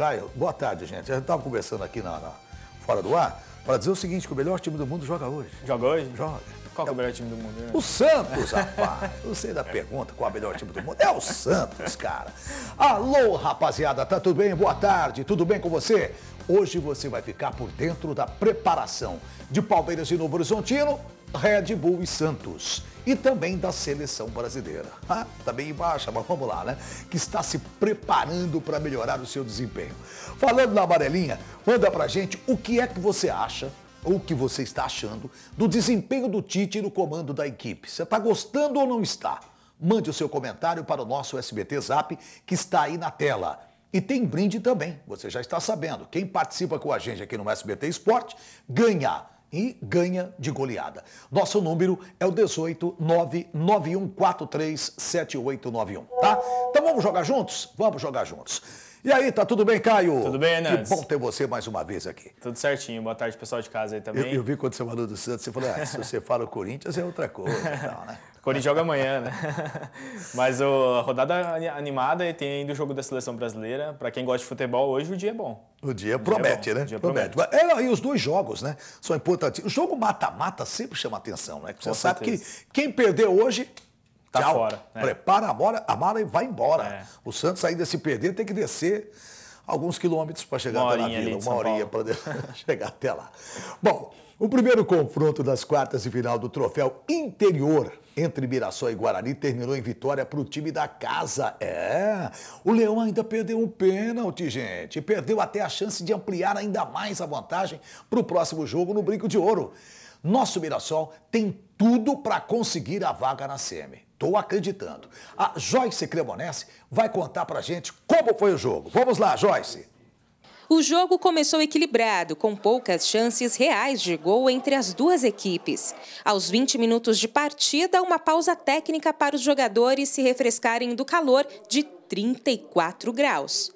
Caio, boa tarde, gente. A gente estava conversando aqui na, na, fora do ar para dizer o seguinte, que o melhor time do mundo joga hoje. Joga hoje? Joga. Qual é, é o melhor time do mundo? Né? O Santos, rapaz. sei da pergunta qual é o melhor time do mundo. É o Santos, cara. Alô, rapaziada, tá tudo bem? Boa tarde, tudo bem com você? Hoje você vai ficar por dentro da preparação de Palmeiras e Novo Horizontino Red Bull e Santos e também da seleção brasileira. Ah, tá bem baixa, mas vamos lá, né? Que está se preparando para melhorar o seu desempenho. Falando na amarelinha, manda pra gente o que é que você acha ou o que você está achando do desempenho do Tite no comando da equipe. Você está gostando ou não está? Mande o seu comentário para o nosso SBT Zap que está aí na tela. E tem brinde também, você já está sabendo. Quem participa com a gente aqui no SBT Esporte ganha e ganha de goleada. Nosso número é o 18991437891, tá? Então vamos jogar juntos? Vamos jogar juntos. E aí, tá tudo bem, Caio? Tudo bem, Hernandes? Que bom ter você mais uma vez aqui. Tudo certinho. Boa tarde, pessoal de casa aí também. Eu, eu vi quando você falou do Santos, você falou, ah, se você fala o Corinthians é outra coisa não, né? Corinthians joga amanhã, né? Mas a rodada animada e tem ainda o jogo da seleção brasileira. Para quem gosta de futebol, hoje o dia é bom. O dia, o dia é promete, né? O dia promete. promete. É, e os dois jogos, né? São importantes. O jogo mata-mata sempre chama atenção, né? Porque Com você certeza. sabe que quem perder hoje Tá Tchau. fora. Né? Prepara a mala, a mala e vai embora. É. O Santos ainda se perder, tem que descer alguns quilômetros para chegar até na vila, uma horinha para chegar até lá. Bom, o primeiro confronto das quartas de final do troféu interior entre Mirassol e Guarani terminou em vitória para o time da casa. É, o Leão ainda perdeu um pênalti, gente. Perdeu até a chance de ampliar ainda mais a vantagem para o próximo jogo no Brinco de Ouro. Nosso Mirassol tem tudo para conseguir a vaga na SEMI. Estou acreditando. A Joyce Cremonese vai contar para gente como foi o jogo. Vamos lá, Joyce. O jogo começou equilibrado, com poucas chances reais de gol entre as duas equipes. Aos 20 minutos de partida, uma pausa técnica para os jogadores se refrescarem do calor de 34 graus.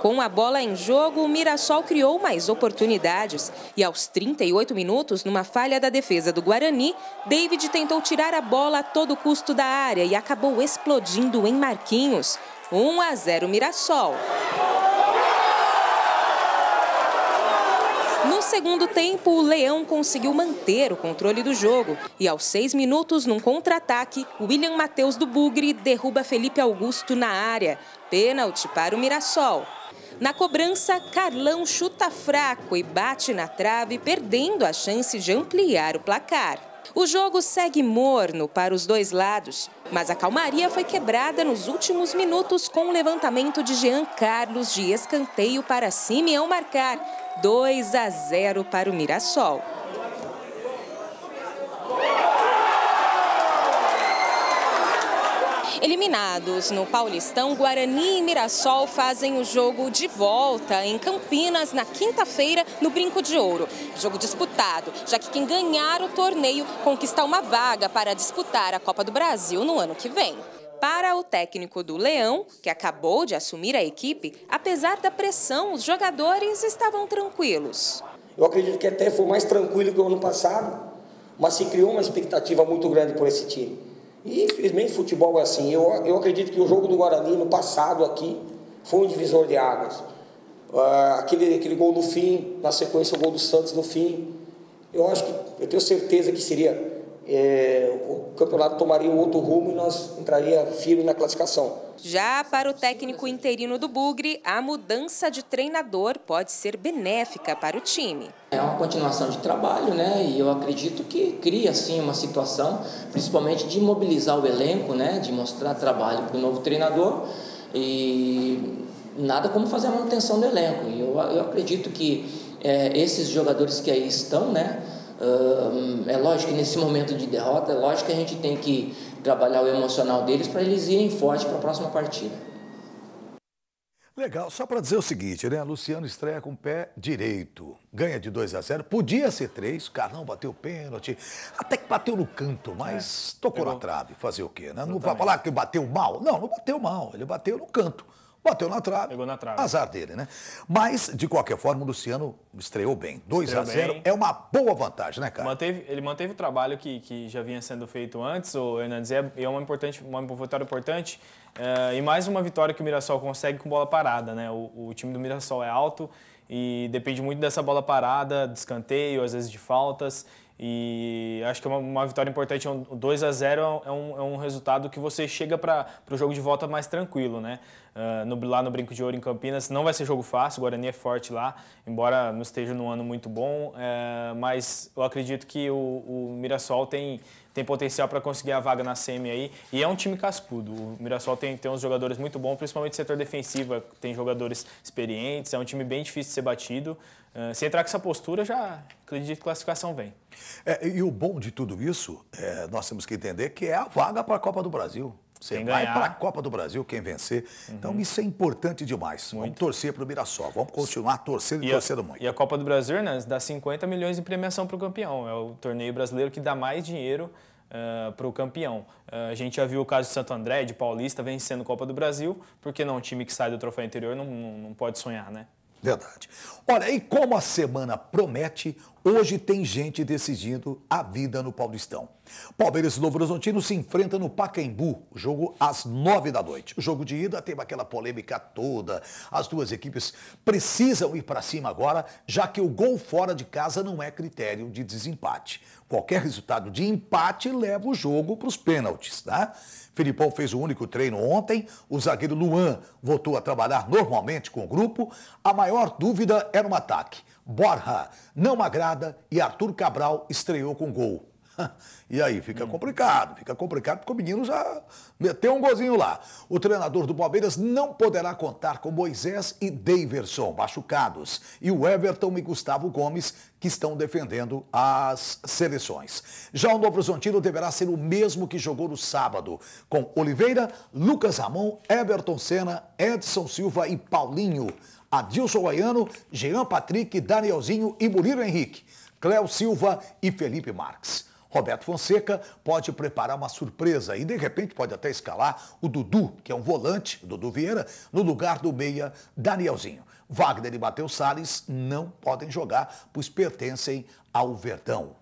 Com a bola em jogo, o Mirassol criou mais oportunidades e aos 38 minutos, numa falha da defesa do Guarani, David tentou tirar a bola a todo custo da área e acabou explodindo em Marquinhos. 1 a 0 Mirassol. No segundo tempo, o Leão conseguiu manter o controle do jogo. E aos seis minutos, num contra-ataque, William Matheus do Bugre derruba Felipe Augusto na área. Pênalti para o Mirassol. Na cobrança, Carlão chuta fraco e bate na trave, perdendo a chance de ampliar o placar. O jogo segue morno para os dois lados, mas a calmaria foi quebrada nos últimos minutos com o levantamento de Jean Carlos de escanteio para Simeão marcar 2 a 0 para o Mirassol. Eliminados no Paulistão, Guarani e Mirassol fazem o jogo de volta em Campinas na quinta-feira no Brinco de Ouro. Jogo disputado, já que quem ganhar o torneio conquista uma vaga para disputar a Copa do Brasil no ano que vem. Para o técnico do Leão, que acabou de assumir a equipe, apesar da pressão, os jogadores estavam tranquilos. Eu acredito que até foi mais tranquilo que o ano passado, mas se criou uma expectativa muito grande por esse time. E infelizmente futebol é assim. Eu, eu acredito que o jogo do Guarani no passado aqui foi um divisor de águas. Uh, aquele, aquele gol no fim, na sequência o gol do Santos no fim. Eu acho que, eu tenho certeza que seria é, o campeonato tomaria um outro rumo e nós entraria firme na classificação. Já para o técnico interino do Bugre, a mudança de treinador pode ser benéfica para o time. É uma continuação de trabalho, né? E eu acredito que cria sim uma situação, principalmente de mobilizar o elenco, né? De mostrar trabalho para o novo treinador e nada como fazer a manutenção do elenco. E eu, eu acredito que é, esses jogadores que aí estão, né? é lógico que nesse momento de derrota, é lógico que a gente tem que trabalhar o emocional deles para eles irem forte para a próxima partida. Legal, só para dizer o seguinte, né? Luciano estreia com o pé direito, ganha de 2 a 0, podia ser 3, Carlão bateu pênalti, até que bateu no canto, mas é, tocou pegou. na trave, fazer o quê, né? Não vai falar que bateu mal, não, não bateu mal, ele bateu no canto. Bateu na trave. Pegou na trave. Azar dele, né? Mas, de qualquer forma, o Luciano estreou bem. 2 estreou a 0 é uma boa vantagem, né, cara? Manteve, ele manteve o trabalho que, que já vinha sendo feito antes, o Hernandes, é, e é uma, importante, uma vitória importante. É, e mais uma vitória que o Mirassol consegue com bola parada, né? O, o time do Mirassol é alto e depende muito dessa bola parada, de escanteio, às vezes de faltas. E acho que é uma, uma vitória importante. É um, 2 a 0 é um, é um resultado que você chega para o jogo de volta mais tranquilo, né? Ah, no, lá no Brinco de Ouro em Campinas. Não vai ser jogo fácil, o Guarani é forte lá, embora não esteja num ano muito bom, é, mas eu acredito que o, o Mirassol tem tem potencial para conseguir a vaga na semi aí. E é um time cascudo. O Mirassol tem, tem uns jogadores muito bons, principalmente no setor defensivo. É, tem jogadores experientes. É um time bem difícil de ser batido. Ah, se entrar com essa postura, já acredito que classificação vem. É, e o bom de tudo isso, é, nós temos que entender que é a vaga para a Copa do Brasil. Você vai para a Copa do Brasil, quem vencer. Então, uhum. Então, isso é importante demais. Muito. Vamos torcer para o Mirassol. Vamos continuar torcendo e, e torcendo muito. E a Copa do Brasil, né, dá 50 milhões de premiação para o campeão. É o torneio brasileiro que dá mais dinheiro uh, ah, para o campeão. Uh, a gente já viu o caso de Santo André, de Paulista, vencendo a Copa do Brasil. Porque não, um time que sai do troféu interior não, não, não pode sonhar, né? Verdade. Olha, e como a semana promete, Hoje tem gente decidindo a vida no Paulistão. Palmeiras e Novo Horizontino se enfrentam no Pacaembu, jogo às nove da noite. O jogo de ida teve aquela polêmica toda. As duas equipes precisam ir para cima agora, já que o gol fora de casa não é critério de desempate. Qualquer resultado de empate leva o jogo para os pênaltis, tá? Filipão fez o único treino ontem, o zagueiro Luan voltou a trabalhar normalmente com o grupo. A maior dúvida era no um ataque. Borja não agrada e Arthur Cabral estreou com gol. E aí fica hum. complicado, fica complicado porque o menino já meteu um gozinho lá. O treinador do Palmeiras não poderá contar com Moisés e Daverson, machucados, e o Everton e Gustavo Gomes, que estão defendendo as seleções. Já o Novo Horizontino deverá ser o mesmo que jogou no sábado, com Oliveira, Lucas Ramon, Everton Senna, Edson Silva e Paulinho. Adilson Goiano, Jean Patrick, Danielzinho e Murilo Henrique, Cléo Silva e Felipe Marques. Roberto Fonseca pode preparar uma surpresa e, de repente, pode até escalar o Dudu, que é um volante, Dudu Vieira, no lugar do meia Danielzinho. Wagner e Matheus Salles não podem jogar, pois pertencem ao Verdão.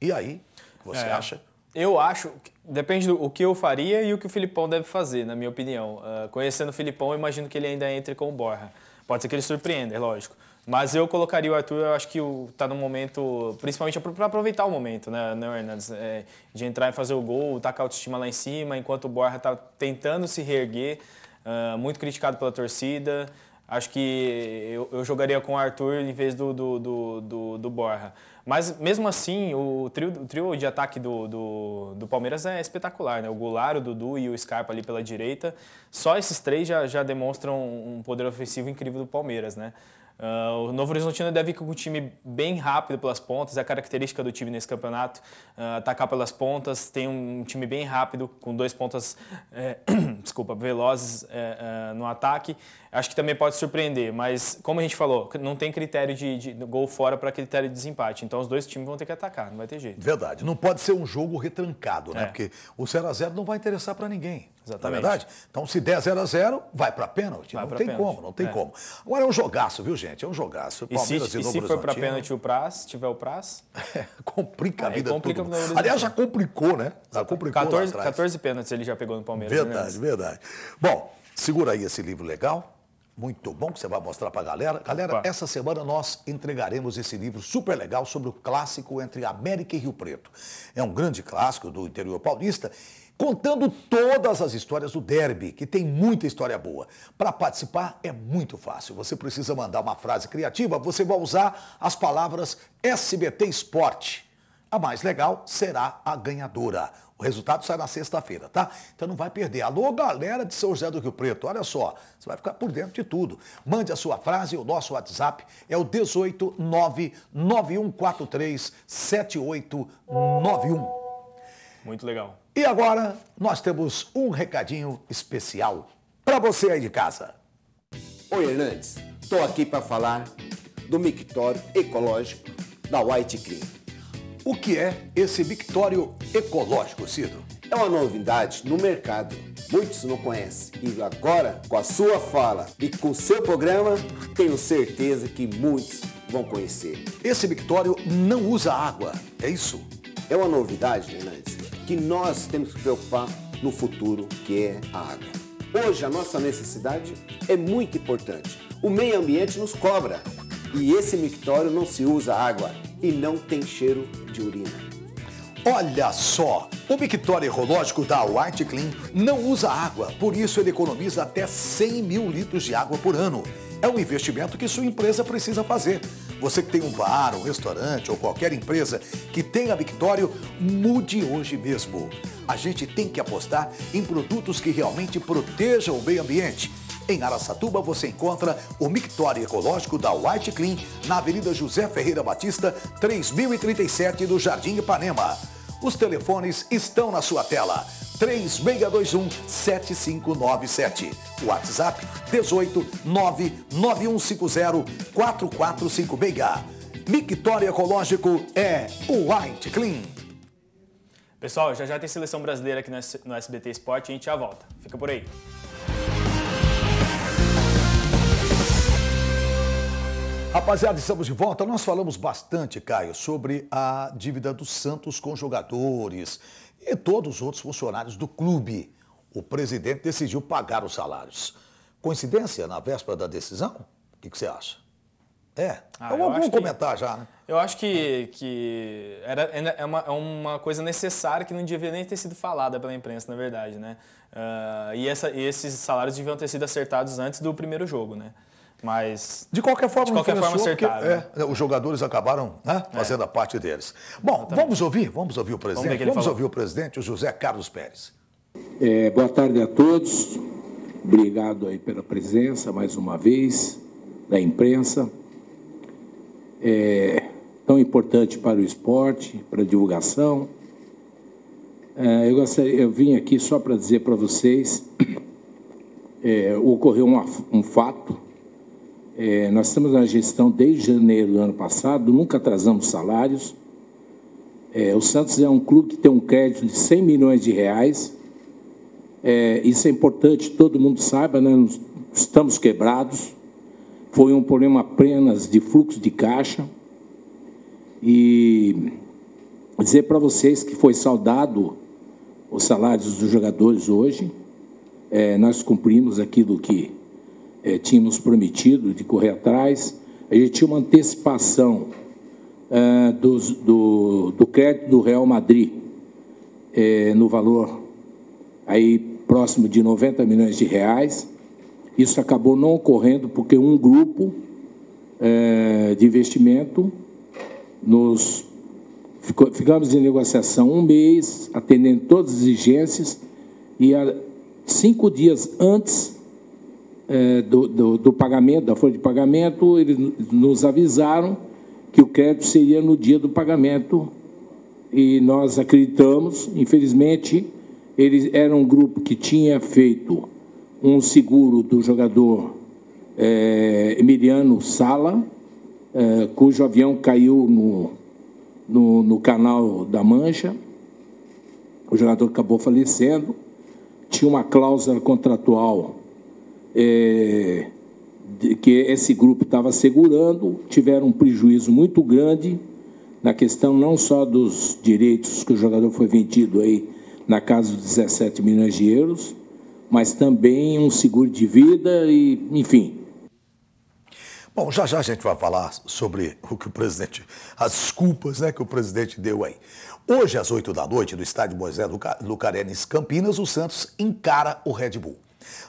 E aí, você é, acha? Eu acho, depende do que eu faria e o que o Filipão deve fazer, na minha opinião. Uh, conhecendo o Filipão, eu imagino que ele ainda entre com o Borja. Pode ser que ele surpreenda, é lógico. Mas eu colocaria o Arthur, eu acho que está no momento, principalmente para aproveitar o momento, né, né Hernandes? É, de entrar e fazer o gol, tacar a autoestima lá em cima, enquanto o Borja está tentando se reerguer, uh, muito criticado pela torcida. Acho que eu, eu, jogaria com o Arthur em vez do, do, do, do, do Borja. Mas mesmo assim, o trio, o trio de ataque do, do, do, Palmeiras é espetacular, né? O Goulart, o Dudu e o Scarpa ali pela direita. Só esses três já, já demonstram um poder ofensivo incrível do Palmeiras, né? Uh, o Novo Horizontino deve ir com um time bem rápido pelas pontas, é a característica do time nesse campeonato, uh, atacar pelas pontas, tem um time bem rápido, com dois pontas, é, desculpa, velozes é, é, no ataque. Acho que também pode surpreender, mas como a gente falou, não tem critério de, de gol fora para critério de desempate, então os dois times vão ter que atacar, não vai ter jeito. Verdade, não pode ser um jogo retrancado, né? É. Porque o 0x0 não vai interessar para ninguém. Exatamente. Não é verdade? Então, se 10 0 a 0, vai para pênalti. Vai não tem pênalti. como, não tem é. como. Agora é um jogaço, viu, gente? É um jogaço. Palmeiras se, e se for para pênalti o Praz, tiver o Praz... É, complica a vida complica tudo. Aliás, já complicou, né? Já complicou 14, 14 pênaltis ele já pegou no Palmeiras. Né? Verdade, né? verdade. Bom, segura aí esse livro legal. Muito bom que você vai mostrar para a galera. Galera, Opa. essa semana nós entregaremos esse livro super legal sobre o clássico entre América e Rio Preto. É um grande clássico do interior paulista contando todas as histórias do derby, que tem muita história boa. Para participar é muito fácil. Você precisa mandar uma frase criativa, você vai usar as palavras SBT Esporte. A mais legal será a ganhadora. O resultado sai na sexta-feira, tá? Então não vai perder. Alô, galera de São José do Rio Preto, olha só, você vai ficar por dentro de tudo. Mande a sua frase, o nosso WhatsApp é o 18991437891. Muito legal. E agora nós temos um recadinho especial para você aí de casa. Oi, Hernandes. Estou aqui para falar do mictório ecológico da White Cream. O que é esse mictório ecológico, Cido? É uma novidade no mercado. Muitos não conhecem. E agora, com a sua fala e com o seu programa, tenho certeza que muitos vão conhecer. Esse mictório não usa água, é isso? É uma novidade, Hernandes que nós temos que preocupar no futuro, que é a água. Hoje a nossa necessidade é muito importante. O meio ambiente nos cobra e esse mictório não se usa água e não tem cheiro de urina. Olha só, o mictório ecológico da White Clean não usa água, por isso ele economiza até 100 mil litros de água por ano. É um investimento que sua empresa precisa fazer você que tem um bar, um restaurante ou qualquer empresa que tenha Victório, mude hoje mesmo. A gente tem que apostar em produtos que realmente protejam o meio ambiente. Em Araçatuba você encontra o Mictório Ecológico da White Clean na Avenida José Ferreira Batista, 3037 do Jardim Ipanema. Os telefones estão na sua tela. 3621 7597. WhatsApp 18 99150 4456. Victoria Ecológico é o White Clean. Pessoal, já já tem seleção brasileira aqui no SBT Esporte e a gente já volta. Fica por aí. Rapaziada, estamos de volta. Nós falamos bastante, Caio, sobre a dívida do Santos com jogadores e todos os outros funcionários do clube. O presidente decidiu pagar os salários. Coincidência na véspera da decisão? O que, que você acha? É, ah, é então uma comentar que, já, né? Eu acho que, que era, é, uma, é uma coisa necessária que não devia nem ter sido falada pela imprensa, na verdade, né? Uh, e, essa, e esses salários deviam ter sido acertados antes do primeiro jogo, né? Mas. De qualquer forma, de qualquer forma acertaram. Porque, é, né? os jogadores acabaram né, é. fazendo a parte deles. Bom, vamos ouvir, vamos ouvir o presidente. Vamos, vamos ouvir o presidente, o José Carlos Pérez. É, boa tarde a todos. Obrigado aí pela presença mais uma vez da imprensa. É tão importante para o esporte, para a divulgação. É, eu, gostaria, eu vim aqui só para dizer para vocês: é, ocorreu uma, um fato é, nós estamos na gestão desde janeiro do ano passado, nunca atrasamos salários. É, o Santos é um clube que tem um crédito de 100 milhões de reais. É, isso é importante, todo mundo saiba, né? estamos quebrados. Foi um problema apenas de fluxo de caixa. E dizer para vocês que foi saudado os salários dos jogadores hoje. É, nós cumprimos aquilo que é, eh, tínhamos prometido de correr atrás. A gente tinha uma antecipação é, dos, do, do, crédito do Real Madrid é, no valor aí próximo de 90 milhões de reais. Isso acabou não ocorrendo porque um grupo de investimento nos ficou, ficamos em negociação um mês, atendendo todas as exigências e a, cinco dias antes é, do, do, do, pagamento, da folha de pagamento, eles nos avisaram que o crédito seria no dia do pagamento e nós acreditamos, infelizmente, eles era um grupo que tinha feito um seguro do jogador é, Emiliano Sala, é, cujo avião caiu no, no, no canal da Mancha. O jogador acabou falecendo. Tinha uma cláusula contratual é, que esse grupo estava segurando, tiveram um prejuízo muito grande na questão não só dos direitos que o jogador foi vendido aí na casa dos 17 milhões de euros, mas também um seguro de vida e, enfim. Bom, já já a gente vai falar sobre o que o presidente, as desculpas né, que o presidente deu aí. Hoje, às 8 da noite, no estádio Moisés Lucarenes Campinas, o Santos encara o Red Bull.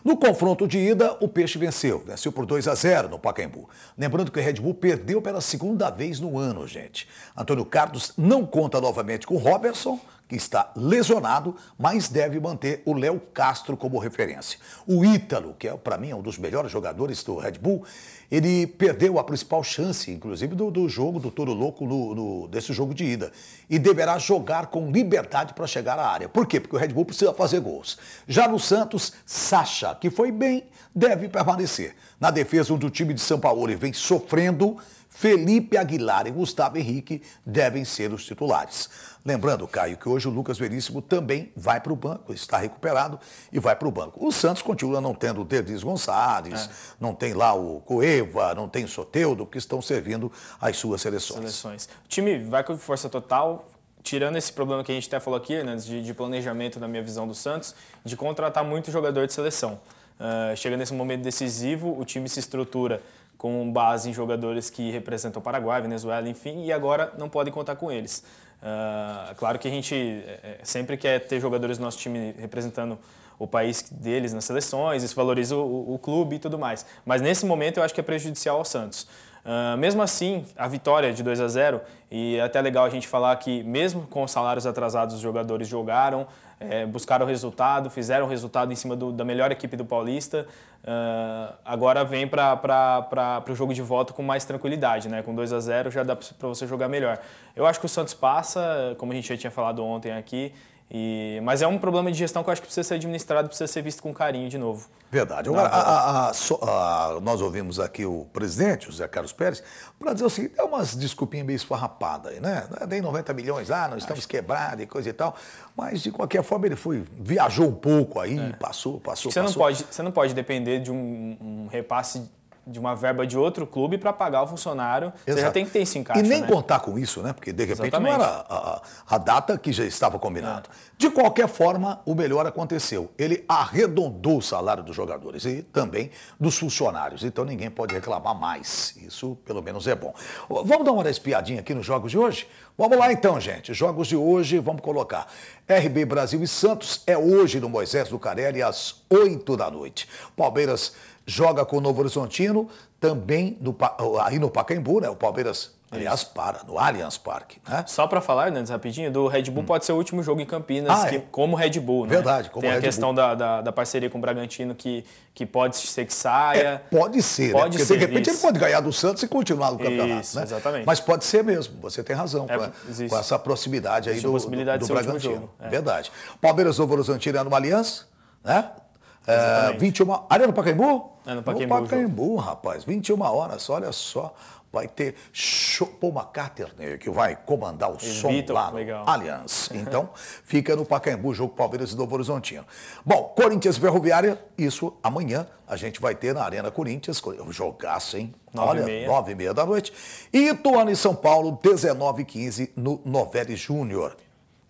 No confronto de ida, o Peixe venceu. Venceu por 2 a 0 no Pacaembu. Lembrando que o Red Bull perdeu pela segunda vez no ano, gente. Antônio Carlos não conta novamente com o Robertson, que está lesionado, mas deve manter o Léo Castro como referência. O Ítalo, que é para mim é um dos melhores jogadores do Red Bull, ele perdeu a principal chance, inclusive, do, do jogo do Toro Louco, no, no, desse jogo de ida. E deverá jogar com liberdade para chegar à área. Por quê? Porque o Red Bull precisa fazer gols. Já no Santos, Sacha, que foi bem, deve permanecer. Na defesa do time de São Paulo, ele vem sofrendo Felipe Aguilar e Gustavo Henrique devem ser os titulares. Lembrando, Caio, que hoje o Lucas Veríssimo também vai para o banco, está recuperado e vai para o banco. O Santos continua não tendo o Denis Gonçalves, é. não tem lá o Coeva, não tem o Soteudo, que estão servindo as suas seleções. seleções. O time vai com força total, tirando esse problema que a gente até falou aqui, né, de, de, planejamento, na minha visão do Santos, de contratar muito jogador de seleção. Uh, chega nesse momento decisivo, o time se estrutura com base em jogadores que representam Paraguai, Venezuela, enfim, e agora não podem contar com eles. Uh, claro que a gente é, é, sempre quer ter jogadores do nosso time representando o país deles nas seleções, isso valoriza o, o clube e tudo mais. Mas nesse momento eu acho que é prejudicial ao Santos. Uh, mesmo assim, a vitória de 2 a 0 e é até legal a gente falar que mesmo com os salários atrasados os jogadores jogaram, é, buscaram o resultado, fizeram o resultado em cima do, da melhor equipe do Paulista. Uh, agora vem para o jogo de volta com mais tranquilidade, né? Com 2 a 0 já dá para você jogar melhor. Eu acho que o Santos passa, como a gente já tinha falado ontem aqui, e, mas é um problema de gestão que eu acho que precisa ser administrado, precisa ser visto com carinho de novo. Verdade. Agora, a, a, a, nós ouvimos aqui o presidente, o Zé Carlos Pérez, para dizer o seguinte, é umas desculpinhas meio esfarrapadas, né? Dei é 90 milhões, ah, nós estamos quebrados e coisa e tal. Mas, de qualquer forma, ele foi, viajou um pouco aí, é. passou, passou, você passou. Não pode, você não pode depender de um, um repasse de uma verba de outro clube para pagar o funcionário. Exato. Você já tem que ter isso em E nem né? contar com isso, né? Porque de repente Exatamente. não era a, a, data que já estava combinado. É. De qualquer forma, o melhor aconteceu. Ele arredondou o salário dos jogadores e também dos funcionários. Então ninguém pode reclamar mais. Isso pelo menos é bom. Vamos dar uma espiadinha aqui nos jogos de hoje? Vamos lá então, gente. Jogos de hoje, vamos colocar. RB Brasil e Santos é hoje no Moisés Lucarelli, às 8 da noite. Palmeiras joga com o Novo Horizontino, também no, aí no Pacaembu, né? O Palmeiras é Aliás, para, no Allianz Parque. Né? Só para falar, né, rapidinho, do Red Bull hum. pode ser o último jogo em Campinas, ah, que, é. como Red Bull. Né? Verdade, como Tem a questão Bull. Da, da, da, parceria com o Bragantino que, que pode ser que saia. É, pode ser, né? pode né? Porque ser, de repente isso. ele pode ganhar do Santos e continuar no campeonato. Isso, né? exatamente. Mas pode ser mesmo, você tem razão, é, com, com, essa proximidade aí do, do, do Bragantino. É. Verdade. Palmeiras Novo Vorozantino é no Allianz, né? É, 21 Arena Pacaembu? É no Pacaembu. No Pacaembu, rapaz. 21 horas, olha só vai ter Paul McCartney, que vai comandar o e som Beatles, lá no Allianz. Então, fica no Pacaembu, jogo Palmeiras e Novo Horizontinho. Bom, Corinthians Ferroviária, isso amanhã a gente vai ter na Arena Corinthians, jogaço, hein? nove Olha, e e meia da noite. Ituano e São Paulo, 19 h 15 no Novelli Júnior.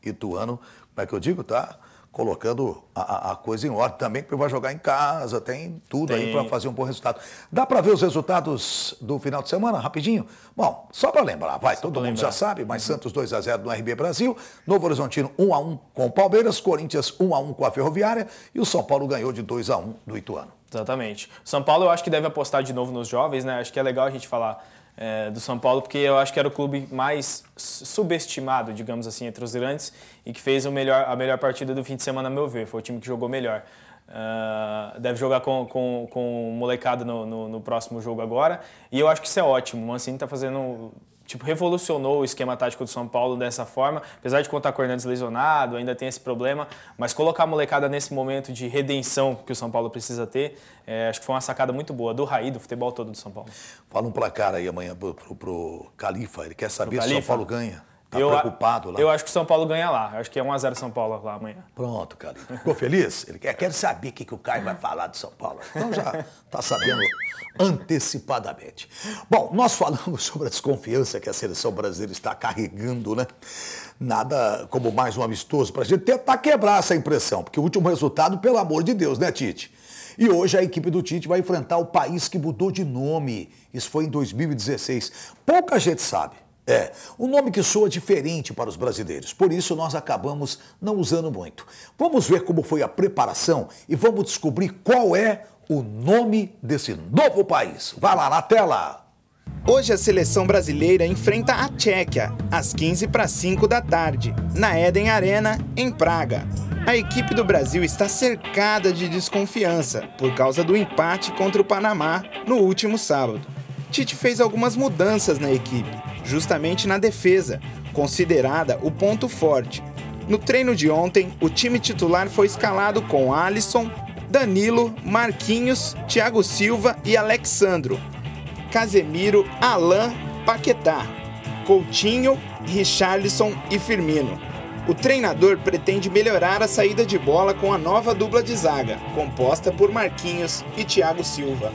Ituano, como é que eu digo, tá? colocando a, a, coisa em ordem também, porque vai jogar em casa, tem tudo tem. aí para fazer um bom resultado. Dá para ver os resultados do final de semana, rapidinho? Bom, só para lembrar, vai, só todo mundo lembrar. já sabe, mas uhum. Santos 2 a 0 no RB Brasil, Novo Horizontino 1 a 1 com o Palmeiras, Corinthians 1 a 1 com a Ferroviária e o São Paulo ganhou de 2 a 1 do Ituano. Exatamente. São Paulo eu acho que deve apostar de novo nos jovens, né? Acho que é legal a gente falar é, do São Paulo, porque eu acho que era o clube mais subestimado, digamos assim, entre os grandes e que fez o melhor, a melhor partida do fim de semana, a meu ver. Foi o time que jogou melhor. Uh, deve jogar com, com, com molecada no, no, no, próximo jogo agora. E eu acho que isso é ótimo. O Mancini está fazendo tipo, revolucionou o esquema tático do São Paulo dessa forma, apesar de contar com o Hernandes lesionado, ainda tem esse problema, mas colocar a molecada nesse momento de redenção que o São Paulo precisa ter, é, acho que foi uma sacada muito boa do Raí, do futebol todo do São Paulo. Fala um placar aí amanhã pro, pro, pro Califa, ele quer saber se o São Paulo ganha. Tá eu, preocupado lá? Eu acho que o São Paulo ganha lá. Eu acho que é 1x0 São Paulo lá amanhã. Pronto, cara. Ficou feliz? Ele quer, quer saber o que, que o Caio vai falar de São Paulo. Então já está sabendo antecipadamente. Bom, nós falamos sobre a desconfiança que a seleção brasileira está carregando, né? Nada como mais um amistoso para a gente tentar quebrar essa impressão, porque o último resultado, pelo amor de Deus, né, Tite? E hoje a equipe do Tite vai enfrentar o país que mudou de nome. Isso foi em 2016. Pouca gente sabe é, um nome que soa diferente para os brasileiros, por isso nós acabamos não usando muito. Vamos ver como foi a preparação e vamos descobrir qual é o nome desse novo país. Vai lá na tela! Hoje a seleção brasileira enfrenta a Tchequia, às 15 para 5 da tarde, na Eden Arena, em Praga. A equipe do Brasil está cercada de desconfiança por causa do empate contra o Panamá no último sábado. Tite fez algumas mudanças na equipe justamente na defesa, considerada o ponto forte. No treino de ontem, o time titular foi escalado com Alisson, Danilo, Marquinhos, Thiago Silva e Alexandro, Casemiro, Alain, Paquetá, Coutinho, Richarlison e Firmino. O treinador pretende melhorar a saída de bola com a nova dupla de zaga, composta por Marquinhos e Thiago Silva.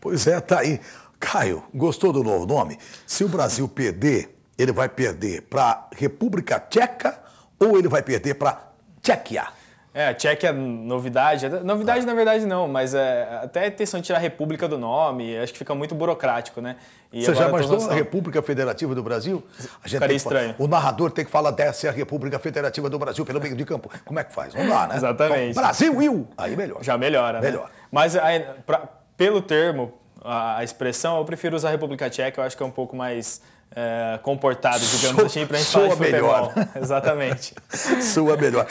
Pois é, tá aí. Caio, gostou do novo nome? Se o Brasil perder, ele vai perder para República Tcheca ou ele vai perder para Tchequia? É, Tchequia novidade. Novidade, na verdade, não, mas é, até a é intenção de tirar a República do nome, acho que fica muito burocrático, né? E Você já imaginou a, República Federativa do Brasil? A gente Cara, estranho. o narrador tem que falar dessa é a República Federativa do Brasil pelo meio de campo. Como é que faz? Vamos lá, né? Exatamente. Então, Brasil, Will! Aí melhor. Já melhora, né? Melhora. Né? Mas aí, pra, pelo termo, a expressão, eu prefiro usar a República Tcheca, eu acho que é um pouco mais é, comportado, digamos so, assim, para a gente falar de melhor. futebol. Exatamente. sua melhor.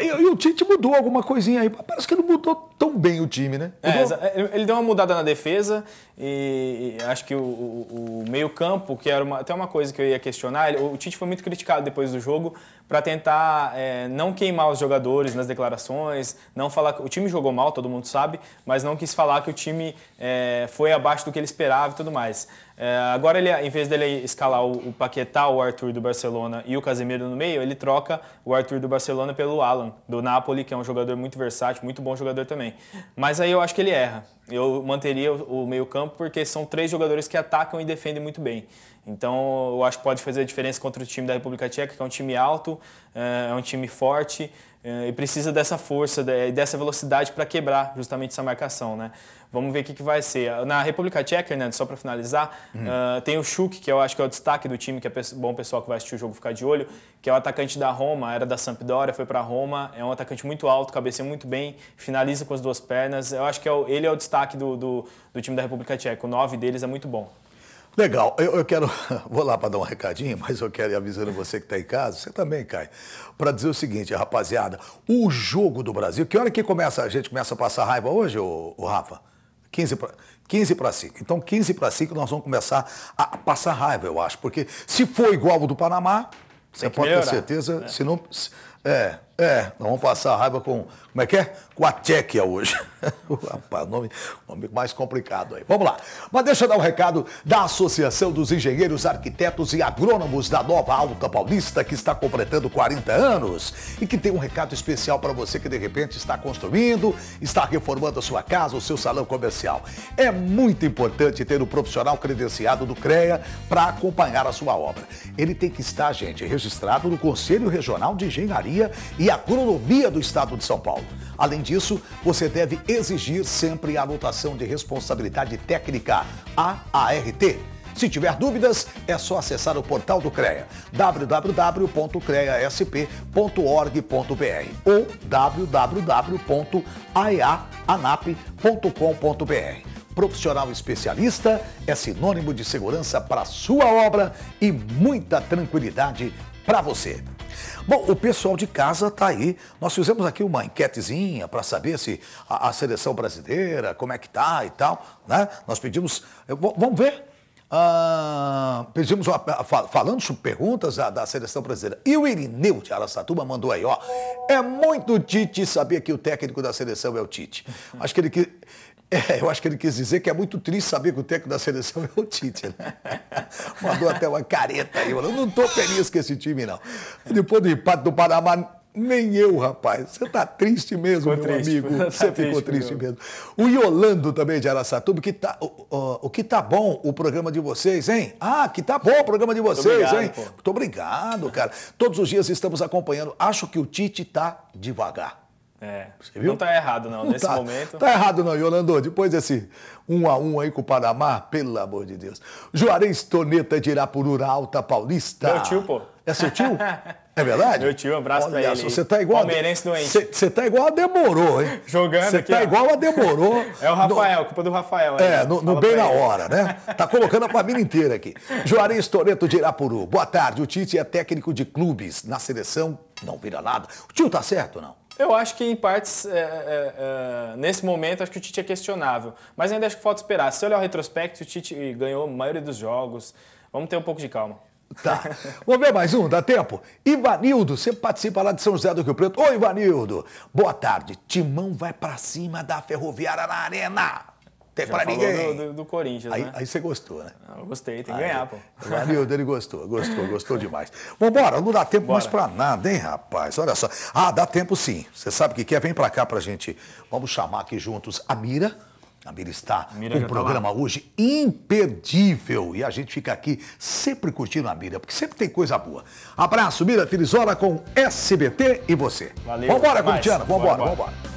E, e, e, o Tite mudou alguma coisinha aí. Parece que não mudou tão bem o time, né? É, é ele deu uma mudada na defesa e, e acho que o, o, o meio-campo, que era uma, até uma coisa que eu ia questionar, o Tite foi muito criticado depois do jogo para tentar é, não queimar os jogadores nas declarações, não falar que o time jogou mal, todo mundo sabe, mas não quis falar que o time é, foi abaixo do que ele esperava e tudo mais. É, agora, ele, em vez dele escalar o, o, Paquetá, o Arthur do Barcelona e o Casemiro no meio, ele troca o Arthur do Barcelona pelo Alan, do Napoli, que é um jogador muito versátil, muito bom jogador também. Mas aí eu acho que ele erra. Eu manteria o, o meio-campo porque são três jogadores que atacam e defendem muito bem. Então eu acho que pode fazer a diferença contra o time da República Tcheca, que é um time alto, é, é um time forte. É, e precisa dessa força dessa velocidade para quebrar justamente essa marcação, né? Vamos ver o que, que vai ser. Na República Tcheca, né, só para finalizar, uhum. uh, tem o Schuch, que eu acho que é o destaque do time, que é bom pessoal que vai assistir o jogo ficar de olho, que é o atacante da Roma, era da Sampdoria, foi para Roma, é um atacante muito alto, cabeceia muito bem, finaliza com as duas pernas. Eu acho que é o, ele é o destaque do, do, do time da República Tcheca. O nove deles é muito bom. Legal, eu, eu, quero. Vou lá para dar um recadinho, mas eu quero ir avisando você que está em casa, você também, Caio, para dizer o seguinte, rapaziada: o jogo do Brasil, que hora que começa, a gente começa a passar raiva hoje, ô, ô Rafa? 15 para para 5. Então, 15 para 5 nós vamos começar a passar raiva, eu acho, porque se for igual ao do Panamá, você pode melhorar, ter certeza, é. se não. É, é, nós vamos passar a raiva com. Como é que é? Com a Tchequia hoje. Rapaz, nome, nome mais complicado aí. Vamos lá. Mas deixa eu dar um recado da Associação dos Engenheiros, Arquitetos e Agrônomos da Nova Alta Paulista, que está completando 40 anos e que tem um recado especial para você que de repente está construindo, está reformando a sua casa, o seu salão comercial. É muito importante ter o um profissional credenciado do CREA para acompanhar a sua obra. Ele tem que estar, gente, registrado no Conselho Regional de Engenharia e agronomia do estado de São Paulo. Além disso, você deve exigir sempre a anotação de responsabilidade técnica (ART). Se tiver dúvidas, é só acessar o portal do CREA, www.creasp.org.br ou www.aiaanap.com.br. Profissional especialista é sinônimo de segurança para sua obra e muita tranquilidade para você. Bom, o pessoal de casa está aí. Nós fizemos aqui uma enquetezinha para saber se a, a, seleção brasileira, como é que está e tal. Né? Nós pedimos. Eh, vamos ver. Ah, pedimos uma, ah, falando sobre perguntas da, da, seleção brasileira. E o Irineu de Araçatuba mandou aí, ó. É muito Tite saber que o técnico da seleção é o Tite. Acho que ele, é, eu acho que ele quis dizer que é muito triste saber que o técnico da seleção é o Tite. Né? Mandou até uma careta aí, falou, não estou feliz com esse time, não. Depois do empate do Panamá, nem eu, rapaz. Você está triste mesmo, ficou meu triste, amigo. Tá Você triste, ficou triste mesmo. O Yolando também de Araçatuba, que tá, o, o, o, que tá bom o programa de vocês, hein? Ah, que tá bom o programa de vocês, obrigado, hein? Pô. Muito obrigado, cara. Todos os dias estamos acompanhando. Acho que o Tite tá devagar. É. Você viu? Não tá errado, não, não nesse tá, momento. Tá errado, não, Yolando. Depois desse um a um aí com o Panamá, pelo amor de Deus. Juarez Toneta de Irapurura, Alta Paulista. Meu tio, pô. É seu tio? É verdade? Meu tio, um abraço Olha, pra ele. Você tá igual. Palmeirense doente. Você tá igual a Demorou, hein? Jogando Você tá ó. igual a Demorou. É o Rafael, no... culpa do Rafael. Aí, é, né? no, no bem na ele. hora, né? Tá colocando a família inteira aqui. Juarez Toreto de Irapuru. Boa tarde. O Tite é técnico de clubes. Na seleção, não vira nada. O tio tá certo ou não? Eu acho que em partes, é, é, é, nesse momento, acho que o Tite é questionável. Mas ainda acho que falta esperar. Se olhar o retrospecto, o Tite ganhou a maioria dos jogos. Vamos ter um pouco de calma. Tá. Vamos ver mais um, dá tempo? Ivanildo, você participa lá de São José do Rio Preto. Oi, Ivanildo. Boa tarde. Timão vai para cima da Ferroviária na Arena. Tem pra ninguém. Do, do, do Corinthians, aí, né? Aí você gostou, né? eu gostei, tem que aí, ganhar, pô. O Arildo, ele gostou, gostou, gostou demais. Vambora, não dá tempo Bora. mais pra nada, hein, rapaz? Olha só. Ah, dá tempo sim. Você sabe o que quer? É? Vem pra cá pra gente. Vamos chamar aqui juntos a Mira. A Mira está com um tá programa tá hoje imperdível. E a gente fica aqui sempre curtindo a Mira, porque sempre tem coisa boa. Abraço, Mira Filizola com SBT e você. Valeu. Vambora, Corintiano, vambora, vambora. vambora.